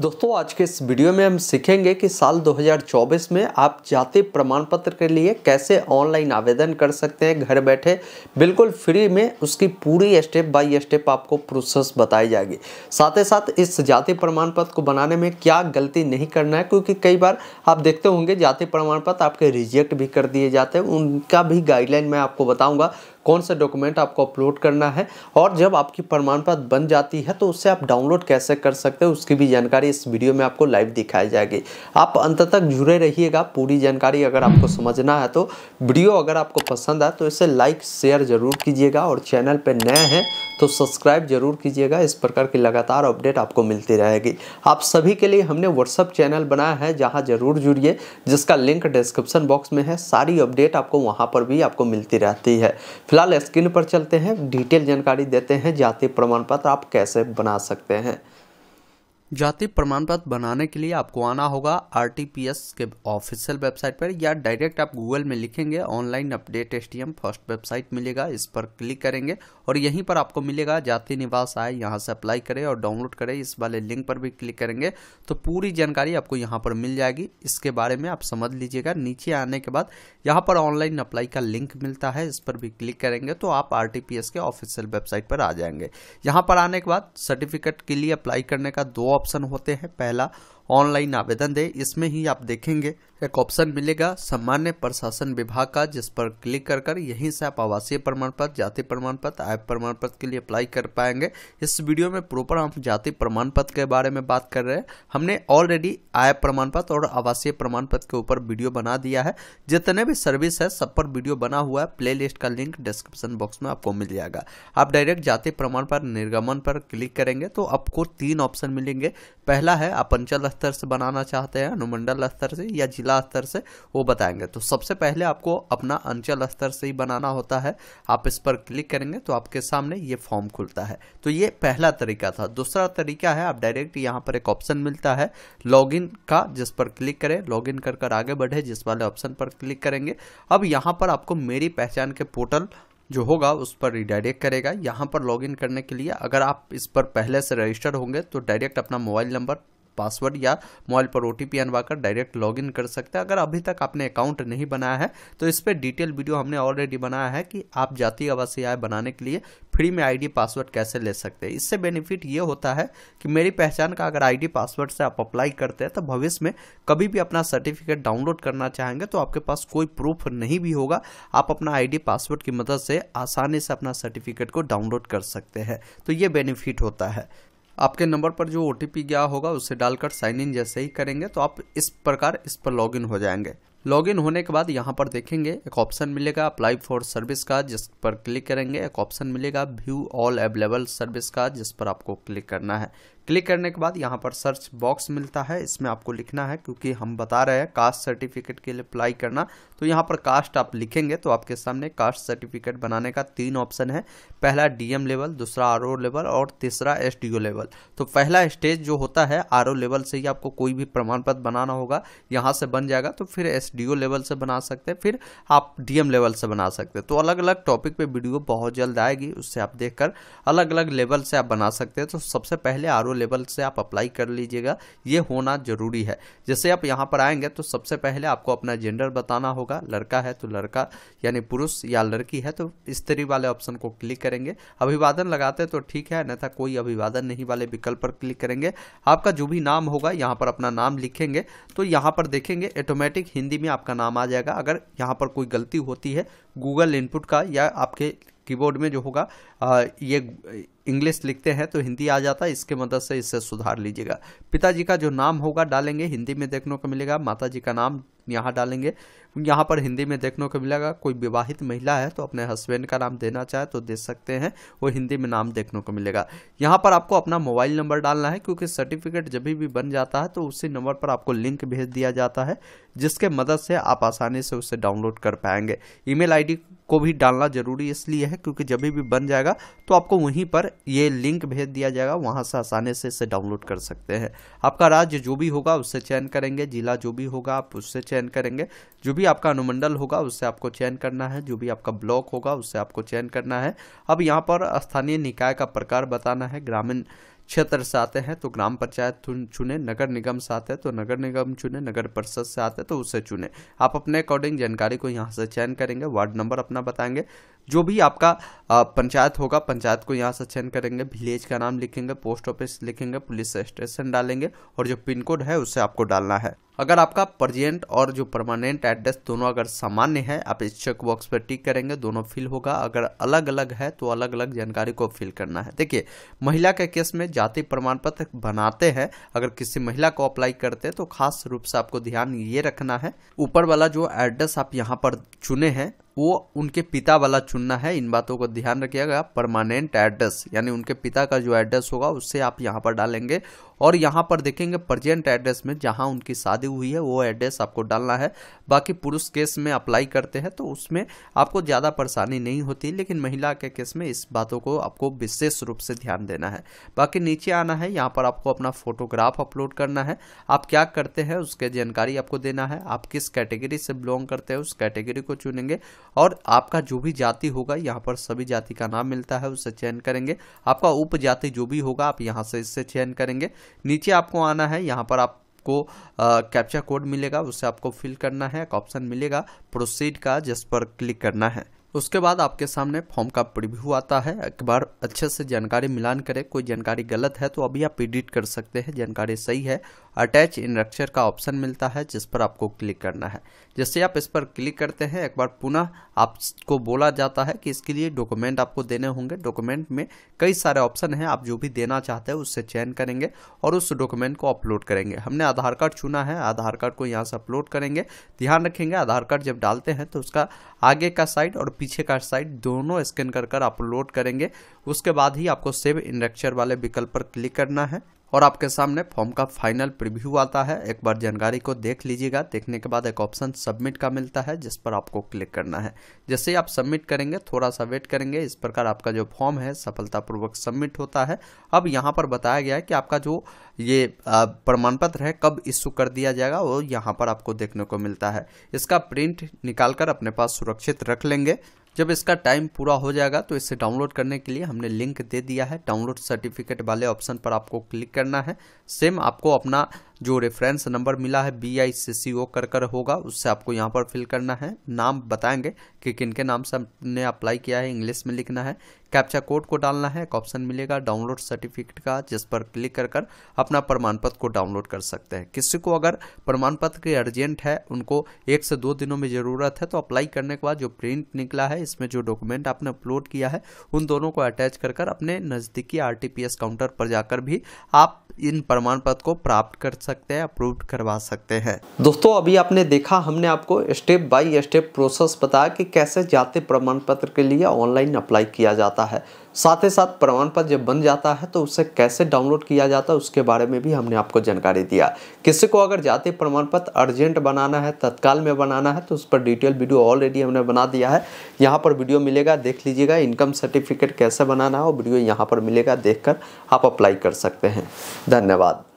दोस्तों आज के इस वीडियो में हम सीखेंगे कि साल 2024 में आप जाति प्रमाण पत्र के लिए कैसे ऑनलाइन आवेदन कर सकते हैं घर बैठे बिल्कुल फ्री में उसकी पूरी स्टेप बाय स्टेप आपको प्रोसेस बताई जाएगी साथ ही साथ इस जाति प्रमाण पत्र को बनाने में क्या गलती नहीं करना है क्योंकि कई बार आप देखते होंगे जाति प्रमाण पत्र आपके रिजेक्ट भी कर दिए जाते हैं उनका भी गाइडलाइन मैं आपको बताऊँगा कौन सा डॉक्यूमेंट आपको अपलोड करना है और जब आपकी प्रमाण पत्र बन जाती है तो उससे आप डाउनलोड कैसे कर सकते हैं उसकी भी जानकारी इस वीडियो में आपको लाइव दिखाई जाएगी आप अंत तक जुड़े रहिएगा पूरी जानकारी अगर आपको समझना है तो वीडियो अगर आपको पसंद आए तो इसे लाइक शेयर जरूर कीजिएगा और चैनल पर नए हैं तो सब्सक्राइब जरूर कीजिएगा इस प्रकार की लगातार अपडेट आपको मिलती रहेगी आप सभी के लिए हमने व्हाट्सअप चैनल बनाया है जहाँ जरूर जुड़िए जिसका लिंक डिस्क्रिप्शन बॉक्स में है सारी अपडेट आपको वहाँ पर भी आपको मिलती रहती है फिलहाल फिलहाल स्क्रीन पर चलते हैं डिटेल जानकारी देते हैं जाति प्रमाण पत्र आप कैसे बना सकते हैं जाति प्रमाण पत्र बनाने के लिए आपको आना होगा आर के ऑफिशियल वेबसाइट पर या डायरेक्ट आप गूगल में लिखेंगे online update S first website मिलेगा इस पर क्लिक करेंगे और यहीं पर आपको मिलेगा जाति निवास आए यहां से अप्लाई करें और डाउनलोड करें इस वाले लिंक पर भी क्लिक करेंगे तो पूरी जानकारी आपको यहाँ पर मिल जाएगी इसके बारे में आप समझ लीजिएगा नीचे आने के बाद यहाँ पर ऑनलाइन अप्लाई का लिंक मिलता है इस पर भी क्लिक करेंगे तो आप आर के ऑफिशियल वेबसाइट पर आ जाएंगे यहाँ पर आने के बाद सर्टिफिकेट के लिए अप्लाई करने का दो ऑप्शन होते हैं पहला ऑनलाइन आवेदन दे इसमें ही आप देखेंगे एक ऑप्शन मिलेगा सामान्य प्रशासन विभाग का जिस पर क्लिक कर कर यहीं से आप आवासीय प्रमाण पत्र जाति प्रमाण पत्र आय प्रमाण पत्र के लिए अप्लाई कर पाएंगे इस वीडियो में प्रॉपर हम जाति प्रमाण पत्र के बारे में बात कर रहे हैं हमने ऑलरेडी आय प्रमाण पत्र और आवासीय प्रमाण पत्र के ऊपर वीडियो बना दिया है जितने भी सर्विस है सब पर वीडियो बना हुआ है प्ले का लिंक डिस्क्रिप्शन बॉक्स में आपको मिल जाएगा आप डायरेक्ट जाति प्रमाण पत्र निर्गमन पर क्लिक करेंगे तो आपको तीन ऑप्शन मिलेंगे पहला है आप अंचल स्तर से बनाना चाहते हैं अनुमंडल स्तर से या जिला जिला स्तर से वो बताएंगे तो सबसे पहले आपको अपना अंचल स्तर से ही बनाना होता है आप इस पर क्लिक करेंगे तो आपके सामने ये फॉर्म खुलता है तो ये पहला तरीका था दूसरा तरीका है आप डायरेक्ट यहाँ पर एक ऑप्शन मिलता है लॉगिन का जिस पर क्लिक करें लॉगिन कर कर आगे बढ़े जिस वाले ऑप्शन पर क्लिक करेंगे अब यहाँ पर आपको मेरी पहचान के पोर्टल जो होगा उस पर रिडायरेक्ट करेगा यहाँ पर लॉगिन करने के लिए अगर आप इस पर पहले से रजिस्टर होंगे तो डायरेक्ट अपना मोबाइल नंबर पासवर्ड या मोबाइल पर ओ टी कर डायरेक्ट लॉगिन कर सकते हैं अगर अभी तक आपने अकाउंट नहीं बनाया है तो इस पर डिटेल वीडियो हमने ऑलरेडी बनाया है कि आप जातीय आवासीय आय बनाने के लिए फ्री में आईडी पासवर्ड कैसे ले सकते हैं इससे बेनिफिट ये होता है कि मेरी पहचान का अगर आईडी पासवर्ड से आप अप्लाई करते हैं तो भविष्य में कभी भी अपना सर्टिफिकेट डाउनलोड करना चाहेंगे तो आपके पास कोई प्रूफ नहीं भी होगा आप अपना आईडी पासवर्ड की मदद से आसानी से अपना सर्टिफिकेट को डाउनलोड कर सकते हैं तो ये बेनिफिट होता है आपके नंबर पर जो ओ गया होगा उसे डालकर साइन इन जैसे ही करेंगे तो आप इस प्रकार इस पर लॉगिन हो जाएंगे लॉगिन होने के बाद यहाँ पर देखेंगे एक ऑप्शन मिलेगा अप्लाई फॉर सर्विस का जिस पर क्लिक करेंगे एक ऑप्शन मिलेगा व्यू ऑल अवेलेबल सर्विस का जिस पर आपको क्लिक करना है क्लिक करने के बाद यहाँ पर सर्च बॉक्स मिलता है इसमें आपको लिखना है क्योंकि हम बता रहे हैं कास्ट सर्टिफिकेट के लिए अप्लाई करना तो यहाँ पर कास्ट आप लिखेंगे तो आपके सामने कास्ट सर्टिफिकेट बनाने का तीन ऑप्शन है पहला डीएम लेवल दूसरा आर लेवल और तीसरा एस लेवल तो पहला स्टेज जो होता है आर लेवल से ही आपको कोई भी प्रमाण पत्र बनाना होगा यहाँ से बन जाएगा तो फिर एस लेवल से बना सकते हैं फिर आप डीएम लेवल से बना सकते हैं तो अलग अलग टॉपिक पर वीडियो बहुत जल्द आएगी उससे आप देख अलग अलग लेवल से आप बना सकते हैं तो सबसे पहले आर लेवल से आप अप्लाई कर लीजिएगा ये होना जरूरी है जैसे आप यहाँ पर आएंगे तो सबसे पहले आपको अपना जेंडर बताना होगा होगा लड़का है तो लड़का यानी पुरुष या लड़की है तो स्त्री वाले ऑप्शन को क्लिक करेंगे अभिवादन लगाते हैं तो ठीक है अन्यथा कोई अभिवादन नहीं वाले विकल्प पर क्लिक करेंगे आपका जो भी नाम होगा यहाँ पर अपना नाम लिखेंगे तो यहाँ पर देखेंगे ऑटोमेटिक हिंदी में आपका नाम आ जाएगा अगर यहाँ पर कोई गलती होती है गूगल इनपुट का या आपके कीबोर्ड में जो होगा ये इंग्लिश लिखते हैं तो हिंदी आ जाता है इसके मदद से इससे सुधार लीजिएगा पिताजी का जो नाम होगा डालेंगे हिंदी में देखने को मिलेगा माता जी का नाम यहाँ डालेंगे यहाँ पर हिंदी में देखने को मिलेगा कोई विवाहित महिला है तो अपने हस्बैंड का नाम देना चाहे तो दे सकते हैं वो हिंदी में नाम देखने को मिलेगा यहाँ पर आपको अपना मोबाइल नंबर डालना है क्योंकि सर्टिफिकेट जब भी बन जाता है तो उसी नंबर पर आपको लिंक भेज दिया जाता है जिसके मदद से आप आसानी से उसे डाउनलोड कर पाएंगे ईमेल आईडी को भी डालना जरूरी इसलिए है क्योंकि जब भी बन जाएगा तो आपको वहीं पर ये लिंक भेज दिया जाएगा वहाँ से आसानी से इसे डाउनलोड कर सकते हैं आपका राज्य जो भी होगा उससे चयन करेंगे जिला जो भी होगा आप उससे चयन करेंगे जो भी आपका अनुमंडल होगा उससे आपको चयन करना है जो भी आपका ब्लॉक होगा उससे आपको चयन करना है अब यहाँ पर स्थानीय निकाय का प्रकार बताना है ग्रामीण क्षेत्र से आते हैं तो ग्राम पंचायत चुने नगर निगम से आते हैं तो नगर निगम चुने नगर परिषद से आते हैं तो उसे चुने आप अपने अकॉर्डिंग जानकारी को यहाँ से चयन करेंगे वार्ड नंबर अपना बताएंगे जो भी आपका पंचायत होगा पंचायत को यहाँ से चयन करेंगे विलेज का नाम लिखेंगे पोस्ट ऑफिस लिखेंगे पुलिस स्टेशन डालेंगे और जो पिन कोड है उसे आपको डालना है अगर आपका प्रजेंट और जो परमानेंट एड्रेस दोनों अगर सामान्य है आप इस चेक बॉक्स पर टिक करेंगे दोनों फिल होगा अगर अलग अलग है तो अलग अलग जानकारी को फिल करना है देखिए महिला के केस में जाति प्रमाण पत्र बनाते हैं अगर किसी महिला को अप्लाई करते हैं तो खास रूप से आपको ध्यान ये रखना है ऊपर वाला जो एड्रेस आप यहाँ पर चुने हैं वो उनके पिता वाला चुनना है इन बातों को ध्यान रखिएगा परमानेंट एड्रेस यानी उनके पिता का जो एड्रेस होगा उससे आप यहाँ पर डालेंगे और यहाँ पर देखेंगे प्रजेंट एड्रेस में जहाँ उनकी शादी हुई है वो एड्रेस आपको डालना है बाकी पुरुष केस में अप्लाई करते हैं तो उसमें आपको ज़्यादा परेशानी नहीं होती लेकिन महिला के केस में इस बातों को आपको विशेष रूप से ध्यान देना है बाकी नीचे आना है यहाँ पर आपको अपना फोटोग्राफ अपलोड करना है आप क्या करते हैं उसके जानकारी आपको देना है आप किस कैटेगरी से बिलोंग करते हैं उस कैटेगरी को चुनेंगे और आपका जो भी जाति होगा यहाँ पर सभी जाति का नाम मिलता है उसे चयन करेंगे आपका उपजाति जो भी होगा आप यहाँ से इससे चयन करेंगे नीचे आपको आना है यहाँ पर आप आपको कैप्चा कोड मिलेगा उसे आपको फिल करना है एक ऑप्शन मिलेगा प्रोसीड का जिस पर क्लिक करना है उसके बाद आपके सामने फॉर्म का प्रिव्यू आता है एक बार अच्छे से जानकारी मिलान करें कोई जानकारी गलत है तो अभी आप एडिट कर सकते हैं जानकारी सही है अटैच इनरक्चर का ऑप्शन मिलता है जिस पर आपको क्लिक करना है जैसे आप इस पर क्लिक करते हैं एक बार पुनः आपको बोला जाता है कि इसके लिए डॉक्यूमेंट आपको देने होंगे डॉक्यूमेंट में कई सारे ऑप्शन हैं आप जो भी देना चाहते हैं उससे चयन करेंगे और उस डॉक्यूमेंट को अपलोड करेंगे हमने आधार कार्ड चुना है आधार कार्ड को यहाँ से अपलोड करेंगे ध्यान रखेंगे आधार कार्ड जब डालते हैं तो उसका आगे का साइड और पीछे का साइड दोनों स्कैन कर कर अपलोड करेंगे उसके बाद ही आपको सेव इन वाले विकल्प पर क्लिक करना है और आपके सामने फॉर्म का फाइनल प्रीव्यू आता है एक बार जानकारी को देख लीजिएगा देखने के बाद एक ऑप्शन सबमिट का मिलता है जिस पर आपको क्लिक करना है जैसे ही आप सबमिट करेंगे थोड़ा सा वेट करेंगे इस प्रकार आपका जो फॉर्म है सफलतापूर्वक सबमिट होता है अब यहाँ पर बताया गया है कि आपका जो ये प्रमाण पत्र है कब इश्यू कर दिया जाएगा वो यहाँ पर आपको देखने को मिलता है इसका प्रिंट निकाल कर अपने पास सुरक्षित रख लेंगे जब इसका टाइम पूरा हो जाएगा तो इसे डाउनलोड करने के लिए हमने लिंक दे दिया है डाउनलोड सर्टिफिकेट वाले ऑप्शन पर आपको क्लिक करना है सेम आपको अपना जो रेफरेंस नंबर मिला है बी आई सी सी ओ कर कर होगा उससे आपको यहाँ पर फिल करना है नाम बताएंगे कि किन के नाम से हमने अप्लाई किया है इंग्लिश में लिखना है कैप्चा कोड को डालना है एक ऑप्शन मिलेगा डाउनलोड सर्टिफिकेट का जिस पर क्लिक कर कर अपना प्रमाण पत्र को डाउनलोड कर सकते हैं किसी को अगर प्रमाण पत्र की अर्जेंट है उनको एक से दो दिनों में ज़रूरत है तो अप्लाई करने के बाद जो प्रिंट निकला है इसमें जो डॉक्यूमेंट आपने अपलोड किया है उन दोनों को अटैच कर कर अपने नज़दीकी आर काउंटर पर जाकर भी आप इन प्रमाण पत्र को प्राप्त कर सकते हैं अप्रूव करवा सकते हैं दोस्तों अभी आपने देखा हमने आपको स्टेप बाय स्टेप प्रोसेस बताया कि कैसे जाते प्रमाण पत्र के लिए ऑनलाइन अप्लाई किया जाता है साथ ही साथ प्रमाण पत्र जब बन जाता है तो उसे कैसे डाउनलोड किया जाता है उसके बारे में भी हमने आपको जानकारी दिया किसी को अगर जाति प्रमाण पत्र अर्जेंट बनाना है तत्काल में बनाना है तो उस पर डिटेल वीडियो ऑलरेडी हमने बना दिया है यहाँ पर वीडियो मिलेगा देख लीजिएगा इनकम सर्टिफिकेट कैसे बनाना है वो वीडियो यहाँ पर मिलेगा देख आप अप्लाई कर सकते हैं धन्यवाद